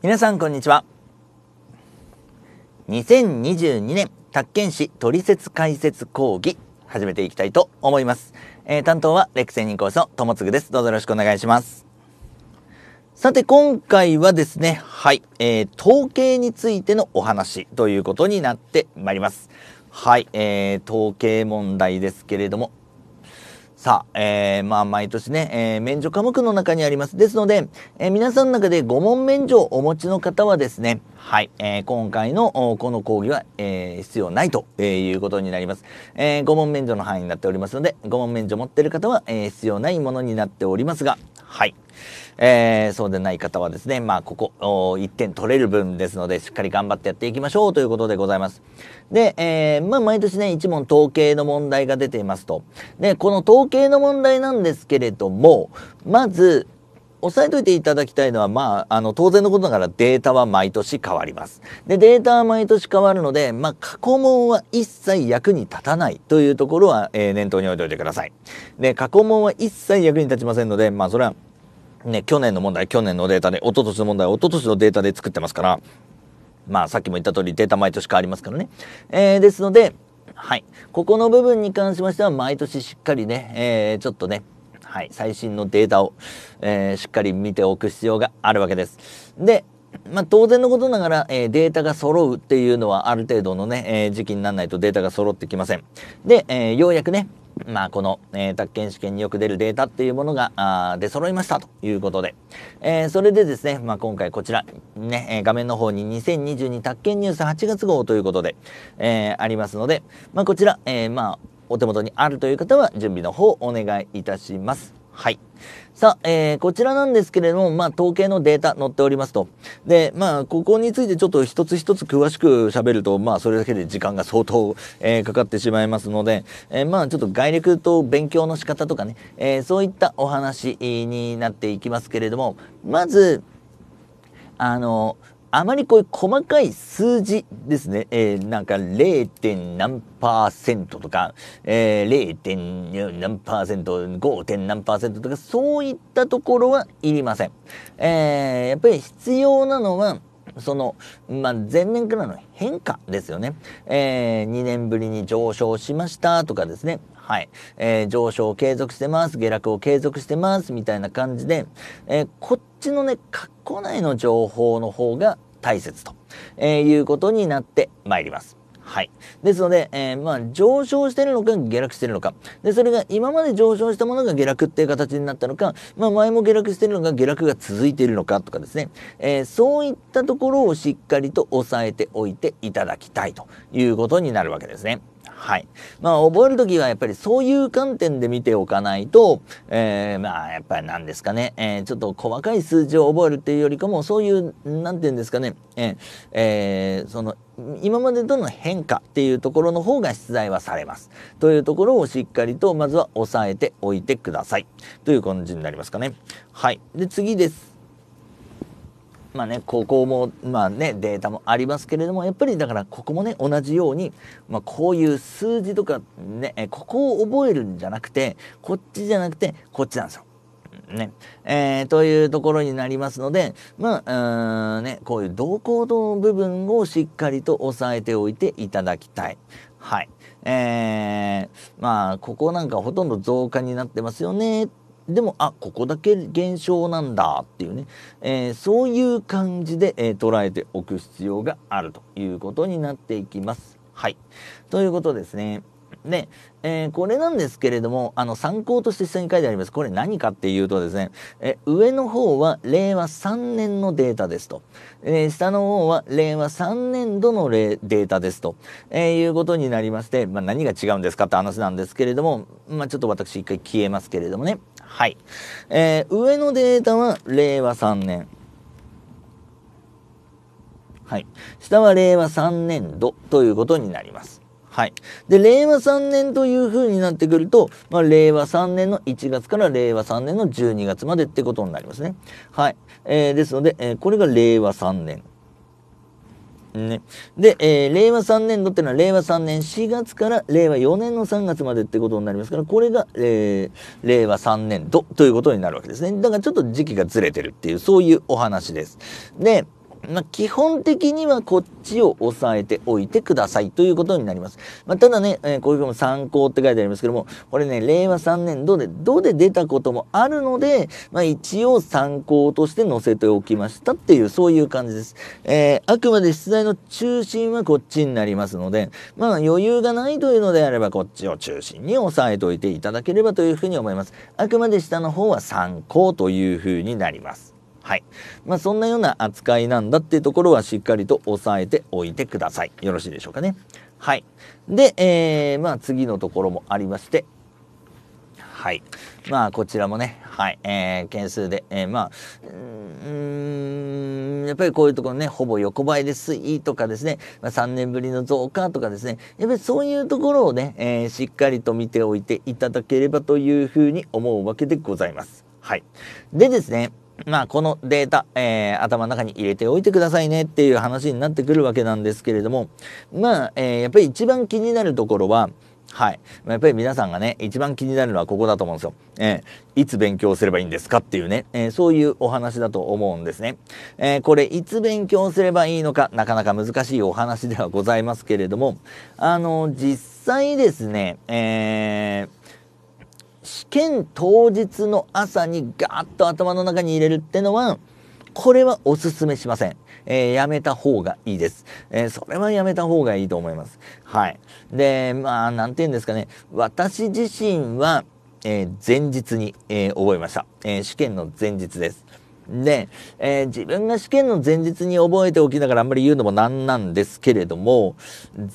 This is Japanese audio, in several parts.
皆さんこんにちは2022年宅建市取説解説講義始めていきたいと思います、えー、担当はレクセニンコースの友次ですどうぞよろしくお願いしますさて今回はですねはい、えー、統計についてのお話ということになってまいりますはい、えー、統計問題ですけれどもさあ、えー、まあ、毎年ね、えー、免除科目の中にあります。ですので、えー、皆さんの中で5問免除をお持ちの方はですね、はい、えー、今回のこの講義は、えー、必要ないと、えー、いうことになります、えー。5問免除の範囲になっておりますので、5問免除持っている方は、えー、必要ないものになっておりますが、はい。えー、そうでない方はですね、まあ、ここ、1点取れる分ですので、しっかり頑張ってやっていきましょうということでございます。で、えー、まあ、毎年ね、一問統計の問題が出ていますと。で、この統計の問題なんですけれども、まず、押さえといていただきたいのは、まあ、あの、当然のことながらデータは毎年変わります。で、データは毎年変わるので、まあ、過去問は一切役に立たないというところは、えー、念頭に置いておいてください。で、過去問は一切役に立ちませんので、まあ、それは、ね、去年の問題、去年のデータで、一昨年の問題、一昨年のデータで作ってますから、まあ、さっきも言った通りデータ毎年変わりますからね。えー、ですので、はい。ここの部分に関しましては、毎年しっかりね、えー、ちょっとね、はい、最新のデータを、えー、しっかり見ておく必要があるわけです。で、まあ、当然のことながら、えー、データが揃うっていうのはある程度のね、えー、時期にならないとデータが揃ってきません。で、えー、ようやくね、まあ、この、えー、宅建試験によく出るデータっていうものがあ出揃いましたということで、えー、それでですね、まあ、今回こちら、ね、えー、画面の方に2022宅建ニュース8月号ということで、えー、ありますので、まあ、こちら、えー、まあ、お手元にあるという方は準備の方お願いいたします。はい。さあ、えー、こちらなんですけれども、まあ、統計のデータ載っておりますと。で、まあ、ここについてちょっと一つ一つ詳しく喋ると、まあ、それだけで時間が相当、えー、かかってしまいますので、えー、まあ、ちょっと外力と勉強の仕方とかね、えー、そういったお話になっていきますけれども、まず、あの、あまりこういう細かい数字ですね、えー、なんか 0. 点何パーセントとか、えー、0. 点何パーセント、5. 点何パーセントとか、そういったところはいりません。えー、やっぱり必要なのは、その、まあ、前年からの変化ですよね。えー、2年ぶりに上昇しましたとかですね。はい。えー、上昇を継続してます、下落を継続してます、みたいな感じで、えー、こっちのね、過去内の情報の方が大切と、えー、いうことになってまいります。はい。ですので、えー、まあ、上昇してるのか、下落してるのか。で、それが今まで上昇したものが下落っていう形になったのか、まあ、前も下落してるのが下落が続いているのかとかですね。えー、そういったところをしっかりと押さえておいていただきたいということになるわけですね。はい。まあ、覚えるときはやっぱりそういう観点で見ておかないと、えー、まあ、やっぱり何ですかね、えー、ちょっと細かい数字を覚えるっていうよりかも、そういう、なんて言うんですかね、えー、えー、その、今までとの変化っていうところの方が出題はされます。というところをしっかりと、まずは押さえておいてください。という感じになりますかね。はい。で、次です。まあね、ここも、まあね、データもありますけれども、やっぱりだからここもね、同じように、まあ、こういう数字とかね、ここを覚えるんじゃなくて、こっちじゃなくて、こっちなんですよ。ね。えー、というところになりますので、まあ、ね、こういう動向の部分をしっかりと押さえておいていただきたい。はい。えー、まあ、ここなんかほとんど増加になってますよね。でもあここだけ現象なんだっていうね、えー、そういう感じで、えー、捉えておく必要があるということになっていきます。はいということですね。で、えー、これなんですけれども、あの、参考として下に書いてあります。これ何かっていうとですね、え上の方は令和3年のデータですと、えー、下の方は令和3年度のデータですと、えー、いうことになりまして、まあ、何が違うんですかって話なんですけれども、まあ、ちょっと私一回消えますけれどもね、はい。えー、上のデータは令和3年。はい。下は令和3年度ということになります。はい。で、令和3年というふうになってくると、まあ、令和3年の1月から令和3年の12月までってことになりますね。はい。えー、ですので、えー、これが令和3年。ね。で、えー、令和3年度っていうのは令和3年4月から令和4年の3月までってことになりますから、これが、えー、令和3年度ということになるわけですね。だからちょっと時期がずれてるっていう、そういうお話です。で、まあ、基本的にはこっちを押さえておいてくださいということになります。まあ、ただね、えー、こういうふうに参考って書いてありますけども、これね、令和3年度で、どで出たこともあるので、まあ、一応参考として載せておきましたっていう、そういう感じです。えー、あくまで出題の中心はこっちになりますので、まあ、余裕がないというのであれば、こっちを中心に押さえておいていただければというふうに思います。あくまで下の方は参考というふうになります。はい。まあ、そんなような扱いなんだっていうところはしっかりと押さえておいてください。よろしいでしょうかね。はい。で、えー、まあ、次のところもありまして、はい。まあ、こちらもね、はい、えー、件数で、えー、まあ、うーん、やっぱりこういうところね、ほぼ横ばいですいとかですね、まあ、3年ぶりの増加とかですね、やっぱりそういうところをね、えー、しっかりと見ておいていただければというふうに思うわけでございます。はい。でですね、まあ、このデータ、えー、頭の中に入れておいてくださいねっていう話になってくるわけなんですけれども、まあ、えー、やっぱり一番気になるところは、はい。やっぱり皆さんがね、一番気になるのはここだと思うんですよ。えー、いつ勉強すればいいんですかっていうね、えー、そういうお話だと思うんですね。えー、これ、いつ勉強すればいいのか、なかなか難しいお話ではございますけれども、あの、実際ですね、えー、試験当日の朝にガーッと頭の中に入れるってのは、これはおすすめしません。えー、やめた方がいいです。えー、それはやめた方がいいと思います。はい。で、まあ、なんて言うんですかね。私自身は、えー、前日に、え覚えました、え試験の前日です。で、えー、自分が試験の前日に覚えておきながらあんまり言うのもなんなんですけれども、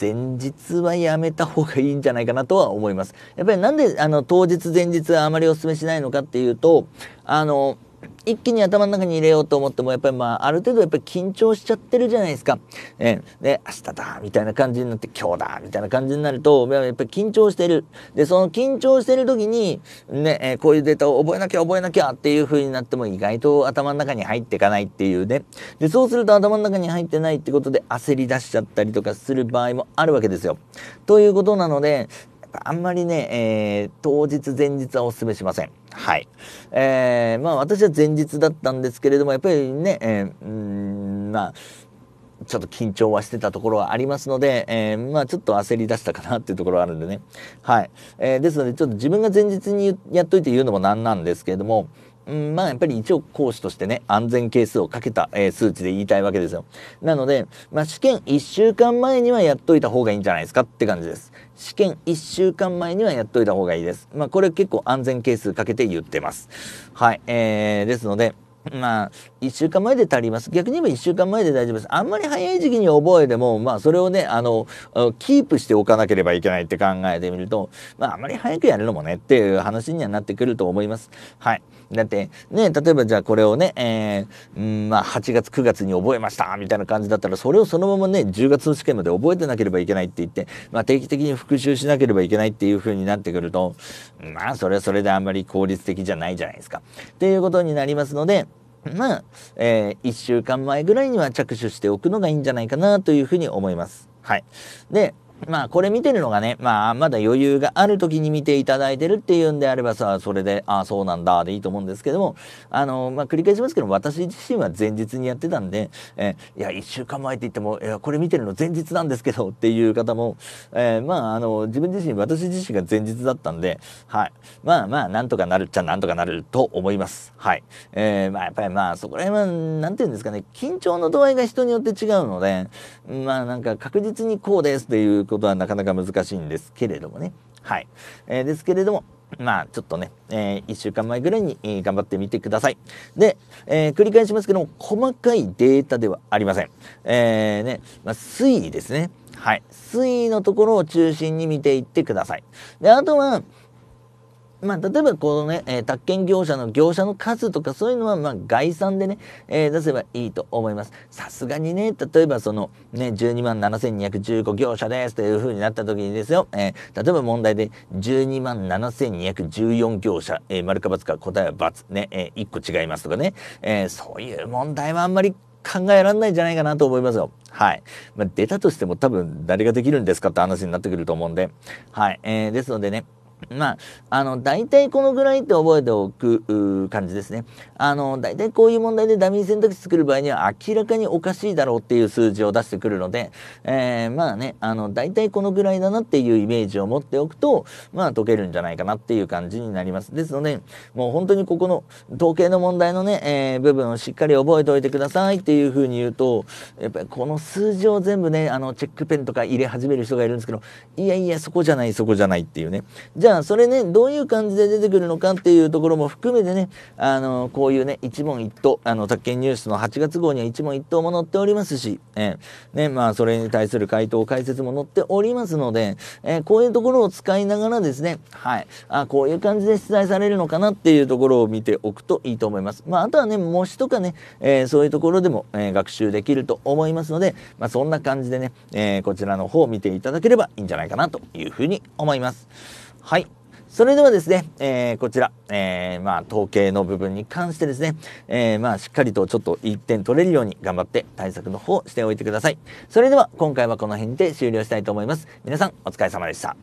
前日はやめた方がいいんじゃないかなとは思います。やっぱりなんで、あの、当日前日はあまりお勧めしないのかっていうと、あの、一気に頭の中に入れようと思ってもやっぱりまあある程度やっぱり緊張しちゃってるじゃないですか。ね、で明日だみたいな感じになって今日だみたいな感じになるとやっぱり緊張してる。でその緊張してる時にね、えこういうデータを覚えなきゃ覚えなきゃっていう風になっても意外と頭の中に入っていかないっていうね。でそうすると頭の中に入ってないってことで焦り出しちゃったりとかする場合もあるわけですよ。ということなのであんまりね、えー、当日前日はお勧めしません。はい。えー、まあ私は前日だったんですけれども、やっぱりね、えー、うんまあ、ちょっと緊張はしてたところはありますので、えー、まあちょっと焦り出したかなっていうところはあるんでね。はい。えー、ですので、ちょっと自分が前日にやっといて言うのもなんなんですけれども、うん、まあやっぱり一応講師としてね安全係数をかけた、えー、数値で言いたいわけですよなので、まあ、試験1週間前にはやっといた方がいいんじゃないですかって感じです試験1週間前にはやっといた方がいいですまあこれ結構安全係数かけて言ってますはいえー、ですのでまあ、一週間前で足ります。逆に言えば一週間前で大丈夫です。あんまり早い時期に覚えても、まあ、それをね、あの、キープしておかなければいけないって考えてみると、まあ、あんまり早くやるのもねっていう話にはなってくると思います。はい。だって、ね、例えばじゃあこれをね、えー、うん、まあ、8月、9月に覚えました、みたいな感じだったら、それをそのままね、10月の試験まで覚えてなければいけないって言って、まあ、定期的に復習しなければいけないっていう風になってくると、まあ、それはそれであんまり効率的じゃないじゃないですか。っていうことになりますので、まあ、えー、1週間前ぐらいには着手しておくのがいいんじゃないかなというふうに思います。はい。で、まあこれ見てるのがね、まあまだ余裕がある時に見ていただいてるっていうんであればさ、それで、ああそうなんだでいいと思うんですけども、あの、まあ繰り返しますけど、私自身は前日にやってたんで、えいや、1週間前って言っても、いや、これ見てるの前日なんですけどっていう方も、えー、まああの、自分自身、私自身が前日だったんで、はい。まあまあ、なんとかなるっちゃなんとかなると思います。はい。えー、まあやっぱりまあそこら辺は、なんていうんですかね、緊張の度合いが人によって違うので、まあなんか確実にこうですっていうことはなかなか難しいんですけれどもね。はい。えー、ですけれども、まあ、ちょっとね、えー、1週間前ぐらいに、頑張ってみてください。で、えー、繰り返しますけども、細かいデータではありません。えー、ね、まあ、推移ですね。はい。推移のところを中心に見ていってください。で、あとは、まあ、例えばこのね、えー、宅建業者の業者の数とかそういうのは、まあ、概算でね、えー、出せばいいと思います。さすがにね、例えばその、ね、12万7215業者ですというふうになった時にですよ、えー、例えば問題で12万7214業者、えー、丸か×か答えは×、ね、えー、1個違いますとかね、えー、そういう問題はあんまり考えられないんじゃないかなと思いますよ。はい。まあ、出たとしても多分誰ができるんですかって話になってくると思うんで、はい。えー、ですのでね、まあ、あの、大体このぐらいって覚えておく感じですね。あの、大体こういう問題でダミー選択肢作る場合には明らかにおかしいだろうっていう数字を出してくるので、えー、まあね、あの、大体このぐらいだなっていうイメージを持っておくと、まあ解けるんじゃないかなっていう感じになります。ですので、もう本当にここの統計の問題のね、えー、部分をしっかり覚えておいてくださいっていうふうに言うと、やっぱりこの数字を全部ね、あの、チェックペンとか入れ始める人がいるんですけど、いやいや、そこじゃない、そこじゃないっていうね。じゃゃあそれねどういう感じで出てくるのかっていうところも含めてねあのこういうね一問一答あの宅建ニュースの8月号には一問一答も載っておりますし、えー、ねまあ、それに対する回答解説も載っておりますので、えー、こういうところを使いながらですねはいあこういう感じで出題されるのかなっていうところを見ておくといいと思います。まあ、あとはね模試とかね、えー、そういうところでも、え学習できると思いますので、まあ、そんな感じでね、えこちらの方を見ていただければいいんじゃないかなというふうに思います。はい。それではですね、えー、こちら、えー、まあ、統計の部分に関してですね、えー、まあ、しっかりとちょっと1点取れるように頑張って対策の方しておいてください。それでは今回はこの辺で終了したいと思います。皆さんお疲れ様でした。